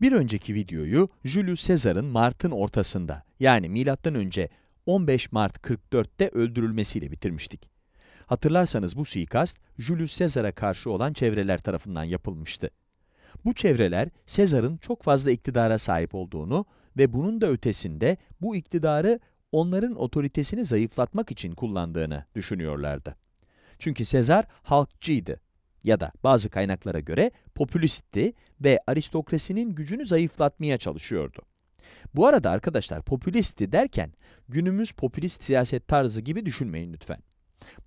Bir önceki videoyu Julius Caesar'ın Mart'ın ortasında yani Milattan önce 15 Mart 44'te öldürülmesiyle bitirmiştik. Hatırlarsanız bu suikast Julius Caesar'a karşı olan çevreler tarafından yapılmıştı. Bu çevreler Caesar'ın çok fazla iktidara sahip olduğunu ve bunun da ötesinde bu iktidarı onların otoritesini zayıflatmak için kullandığını düşünüyorlardı. Çünkü Caesar halkçıydı ya da bazı kaynaklara göre popülistti ve aristokrasinin gücünü zayıflatmaya çalışıyordu. Bu arada arkadaşlar popülisti derken günümüz popülist siyaset tarzı gibi düşünmeyin lütfen.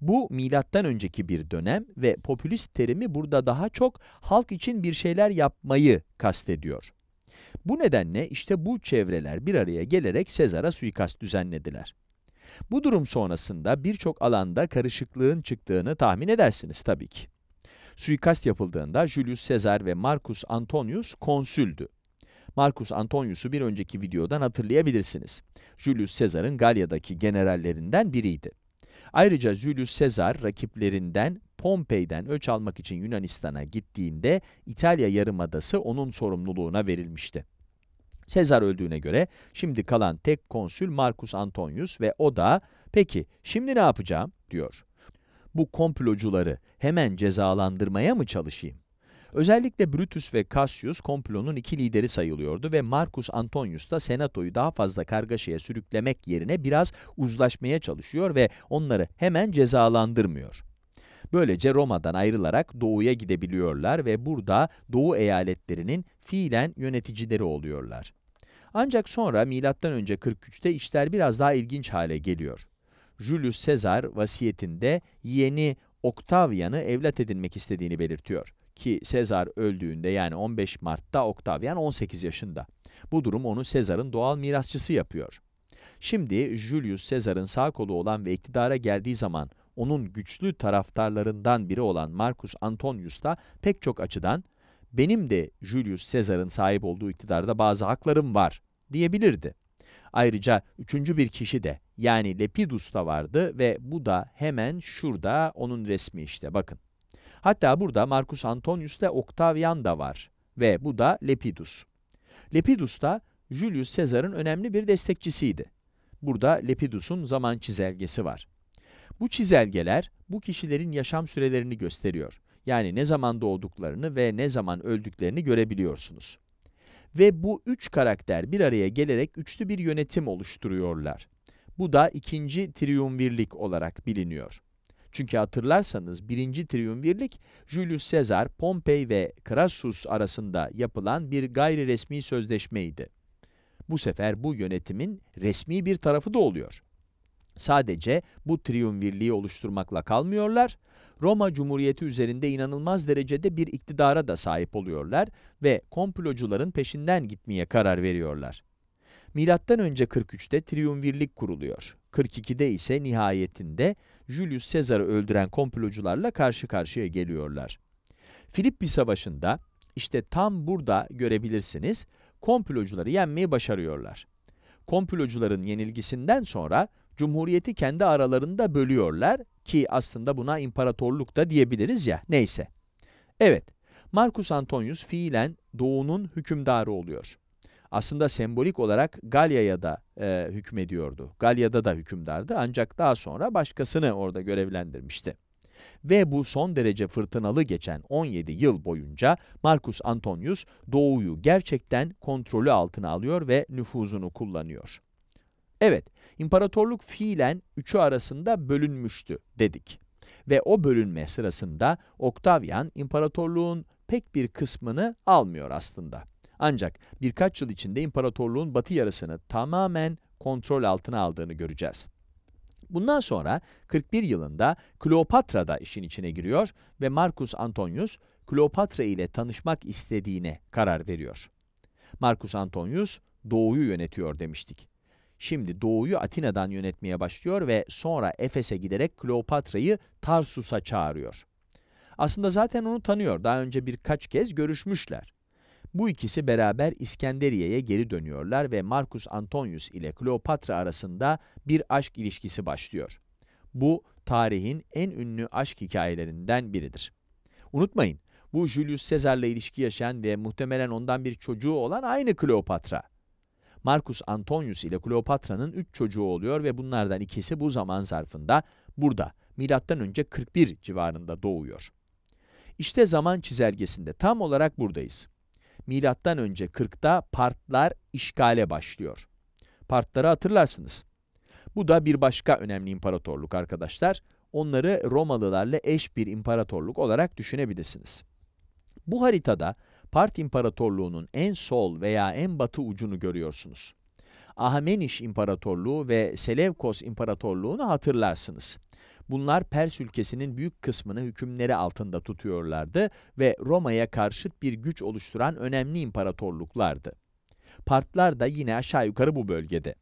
Bu milattan önceki bir dönem ve popülist terimi burada daha çok halk için bir şeyler yapmayı kastediyor. Bu nedenle işte bu çevreler bir araya gelerek Sezar'a suikast düzenlediler. Bu durum sonrasında birçok alanda karışıklığın çıktığını tahmin edersiniz tabii ki. Suikast yapıldığında Julius Caesar ve Marcus Antonius konsüldü. Marcus Antonius'u bir önceki videodan hatırlayabilirsiniz. Julius Caesar'ın Galya'daki generallerinden biriydi. Ayrıca Julius Caesar rakiplerinden Pompey'den öç almak için Yunanistan'a gittiğinde İtalya Yarımadası onun sorumluluğuna verilmişti. Caesar öldüğüne göre şimdi kalan tek konsül Marcus Antonius ve o da peki şimdi ne yapacağım diyor bu komplocuları hemen cezalandırmaya mı çalışayım? Özellikle Brutus ve Cassius komplonun iki lideri sayılıyordu ve Marcus Antonius da senatoyu daha fazla kargaşaya sürüklemek yerine biraz uzlaşmaya çalışıyor ve onları hemen cezalandırmıyor. Böylece Roma'dan ayrılarak doğuya gidebiliyorlar ve burada doğu eyaletlerinin fiilen yöneticileri oluyorlar. Ancak sonra M.Ö. 43'te işler biraz daha ilginç hale geliyor. Julius Caesar vasiyetinde yeni Octavian'ı evlat edinmek istediğini belirtiyor. Ki Caesar öldüğünde yani 15 Mart'ta Octavian 18 yaşında. Bu durum onu Caesar'ın doğal mirasçısı yapıyor. Şimdi Julius Caesar'ın sağ kolu olan ve iktidara geldiği zaman onun güçlü taraftarlarından biri olan Marcus Antonius da pek çok açıdan benim de Julius Sezar'ın sahip olduğu iktidarda bazı haklarım var diyebilirdi. Ayrıca üçüncü bir kişi de yani Lepidus da vardı ve bu da hemen şurada onun resmi işte bakın. Hatta burada Marcus Antonius da Octavian da var ve bu da Lepidus. Lepidus da Julius Caesar'ın önemli bir destekçisiydi. Burada Lepidus'un zaman çizelgesi var. Bu çizelgeler bu kişilerin yaşam sürelerini gösteriyor. Yani ne zaman doğduklarını ve ne zaman öldüklerini görebiliyorsunuz. Ve bu üç karakter bir araya gelerek üçlü bir yönetim oluşturuyorlar. Bu da ikinci triumvirlik olarak biliniyor. Çünkü hatırlarsanız birinci triumvirlik Julius Caesar, Pompey ve Crassus arasında yapılan bir gayri resmi sözleşmeydi. Bu sefer bu yönetimin resmi bir tarafı da oluyor. Sadece bu triumvirliği oluşturmakla kalmıyorlar, Roma Cumhuriyeti üzerinde inanılmaz derecede bir iktidara da sahip oluyorlar ve komplocuların peşinden gitmeye karar veriyorlar. Milattan önce 43'te triumvirlik kuruluyor. 42'de ise nihayetinde Julius Caesar'ı öldüren komplocularla karşı karşıya geliyorlar. Filippi Savaşı'nda işte tam burada görebilirsiniz komplocuları yenmeyi başarıyorlar. Komplocuların yenilgisinden sonra Cumhuriyeti kendi aralarında bölüyorlar ki aslında buna imparatorluk da diyebiliriz ya, neyse. Evet, Marcus Antonius fiilen doğunun hükümdarı oluyor. Aslında sembolik olarak Galya'ya da e, hükmediyordu. Galya'da da hükümdardı ancak daha sonra başkasını orada görevlendirmişti. Ve bu son derece fırtınalı geçen 17 yıl boyunca Marcus Antonius doğuyu gerçekten kontrolü altına alıyor ve nüfuzunu kullanıyor. Evet, imparatorluk fiilen üçü arasında bölünmüştü dedik. Ve o bölünme sırasında Octavian imparatorluğun pek bir kısmını almıyor aslında. Ancak birkaç yıl içinde imparatorluğun batı yarısını tamamen kontrol altına aldığını göreceğiz. Bundan sonra 41 yılında Kleopatra da işin içine giriyor ve Marcus Antonius Kleopatra ile tanışmak istediğine karar veriyor. Marcus Antonius doğuyu yönetiyor demiştik. Şimdi doğuyu Atina'dan yönetmeye başlıyor ve sonra Efes'e giderek Kleopatra'yı Tarsus'a çağırıyor. Aslında zaten onu tanıyor, daha önce birkaç kez görüşmüşler. Bu ikisi beraber İskenderiye'ye geri dönüyorlar ve Marcus Antonius ile Kleopatra arasında bir aşk ilişkisi başlıyor. Bu, tarihin en ünlü aşk hikayelerinden biridir. Unutmayın, bu Julius Caesar'la ilişki yaşayan ve muhtemelen ondan bir çocuğu olan aynı Kleopatra. Marcus Antonius ile Kleopatra'nın 3 çocuğu oluyor ve bunlardan ikisi bu zaman zarfında burada M.Ö. 41 civarında doğuyor. İşte zaman çizelgesinde tam olarak buradayız. M.Ö. 40'ta partlar işgale başlıyor. Partları hatırlarsınız. Bu da bir başka önemli imparatorluk arkadaşlar. Onları Romalılarla eş bir imparatorluk olarak düşünebilirsiniz. Bu haritada Part İmparatorluğu'nun en sol veya en batı ucunu görüyorsunuz. Ahmeniş İmparatorluğu ve Selevkos İmparatorluğu'nu hatırlarsınız. Bunlar Pers ülkesinin büyük kısmını hükümleri altında tutuyorlardı ve Roma'ya karşıt bir güç oluşturan önemli imparatorluklardı. Partlar da yine aşağı yukarı bu bölgede.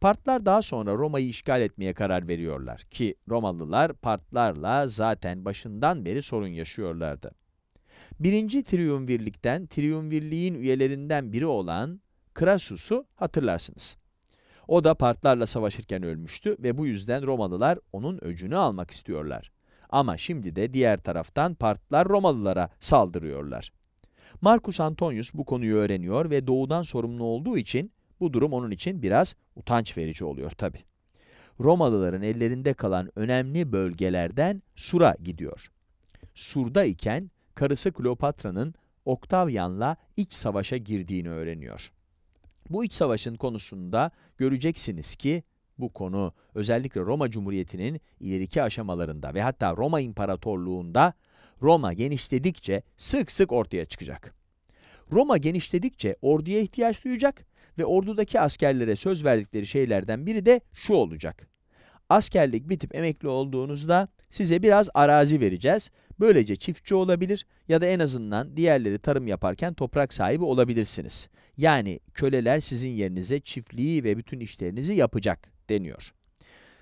Partlar daha sonra Roma'yı işgal etmeye karar veriyorlar ki Romalılar Partlarla zaten başından beri sorun yaşıyorlardı. Birinci Triumvirlik'ten, Triumvirliğin üyelerinden biri olan Krasus'u hatırlarsınız. O da partlarla savaşırken ölmüştü ve bu yüzden Romalılar onun öcünü almak istiyorlar. Ama şimdi de diğer taraftan partlar Romalılara saldırıyorlar. Marcus Antonius bu konuyu öğreniyor ve doğudan sorumlu olduğu için bu durum onun için biraz utanç verici oluyor tabi. Romalıların ellerinde kalan önemli bölgelerden Sur'a gidiyor. Sur'da iken karısı Kleopatra'nın Octavian'la iç savaşa girdiğini öğreniyor. Bu iç savaşın konusunda göreceksiniz ki bu konu özellikle Roma Cumhuriyeti'nin ileriki aşamalarında ve hatta Roma İmparatorluğu'nda Roma genişledikçe sık sık ortaya çıkacak. Roma genişledikçe orduya ihtiyaç duyacak ve ordudaki askerlere söz verdikleri şeylerden biri de şu olacak. Askerlik bitip emekli olduğunuzda size biraz arazi vereceğiz Böylece çiftçi olabilir ya da en azından diğerleri tarım yaparken toprak sahibi olabilirsiniz. Yani köleler sizin yerinize çiftliği ve bütün işlerinizi yapacak deniyor.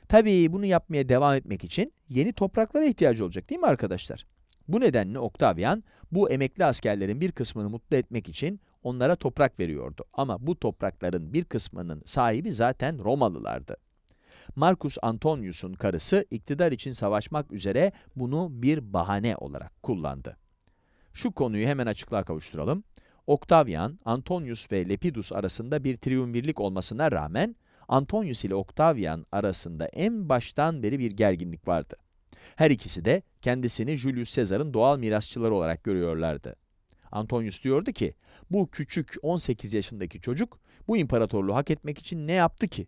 Tabii bunu yapmaya devam etmek için yeni topraklara ihtiyacı olacak değil mi arkadaşlar? Bu nedenle Octavian bu emekli askerlerin bir kısmını mutlu etmek için onlara toprak veriyordu. Ama bu toprakların bir kısmının sahibi zaten Romalılardı. Marcus Antonius'un karısı iktidar için savaşmak üzere bunu bir bahane olarak kullandı. Şu konuyu hemen açıklığa kavuşturalım. Octavian, Antonius ve Lepidus arasında bir triumvirlik olmasına rağmen Antonius ile Octavian arasında en baştan beri bir gerginlik vardı. Her ikisi de kendisini Julius Caesar'ın doğal mirasçıları olarak görüyorlardı. Antonius diyordu ki, bu küçük 18 yaşındaki çocuk bu imparatorluğu hak etmek için ne yaptı ki?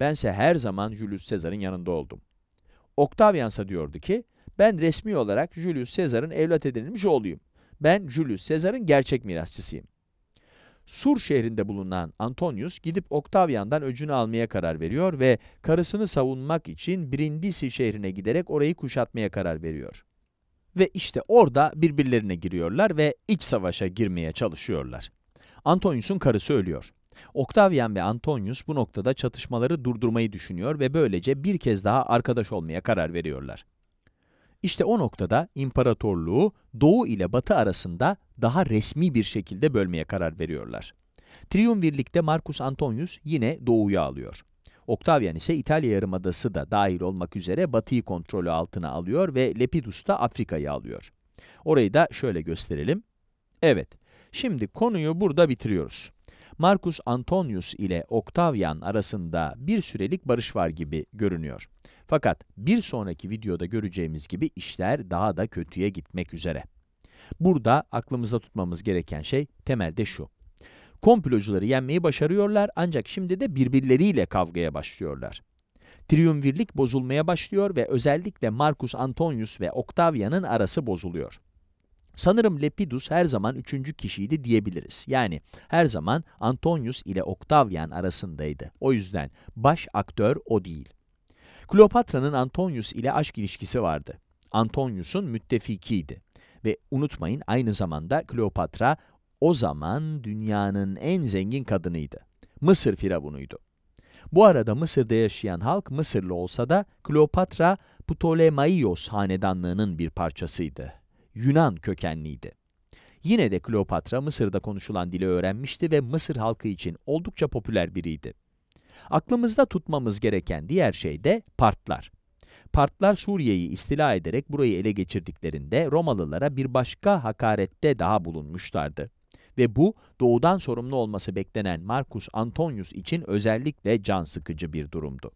Bense her zaman Julius Caesar'ın yanında oldum. Octavian ise diyordu ki, ben resmi olarak Julius Caesar'ın evlat edinilmiş oğluyum. Ben Julius Caesar'ın gerçek mirasçısıyım. Sur şehrinde bulunan Antonius gidip Octavian'dan öcünü almaya karar veriyor ve karısını savunmak için Brindisi şehrine giderek orayı kuşatmaya karar veriyor. Ve işte orada birbirlerine giriyorlar ve iç savaşa girmeye çalışıyorlar. Antonius'un karısı ölüyor. Octavian ve Antonius bu noktada çatışmaları durdurmayı düşünüyor ve böylece bir kez daha arkadaş olmaya karar veriyorlar. İşte o noktada imparatorluğu doğu ile batı arasında daha resmi bir şekilde bölmeye karar veriyorlar. Triumvirlikte Marcus Antonius yine doğuyu alıyor. Octavian ise İtalya yarımadası da dahil olmak üzere batıyı kontrolü altına alıyor ve Lepidus da Afrika'yı alıyor. Orayı da şöyle gösterelim. Evet, şimdi konuyu burada bitiriyoruz. Marcus Antonius ile Octavian arasında bir sürelik barış var gibi görünüyor. Fakat bir sonraki videoda göreceğimiz gibi işler daha da kötüye gitmek üzere. Burada aklımızda tutmamız gereken şey temelde şu. Komplocuları yenmeyi başarıyorlar ancak şimdi de birbirleriyle kavgaya başlıyorlar. Triumvirlik bozulmaya başlıyor ve özellikle Marcus Antonius ve Octavian'ın arası bozuluyor. Sanırım Lepidus her zaman üçüncü kişiydi diyebiliriz. Yani her zaman Antonius ile Octavian arasındaydı. O yüzden baş aktör o değil. Kleopatra'nın Antonius ile aşk ilişkisi vardı. Antonius'un müttefikiydi. Ve unutmayın aynı zamanda Kleopatra o zaman dünyanın en zengin kadınıydı. Mısır firavunuydu. Bu arada Mısır'da yaşayan halk Mısırlı olsa da Kleopatra Ptolemaios hanedanlığının bir parçasıydı. Yunan kökenliydi. Yine de Kleopatra Mısır'da konuşulan dili öğrenmişti ve Mısır halkı için oldukça popüler biriydi. Aklımızda tutmamız gereken diğer şey de Partlar. Partlar Suriye'yi istila ederek burayı ele geçirdiklerinde Romalılara bir başka hakarette daha bulunmuşlardı. Ve bu, doğudan sorumlu olması beklenen Marcus Antonius için özellikle can sıkıcı bir durumdu.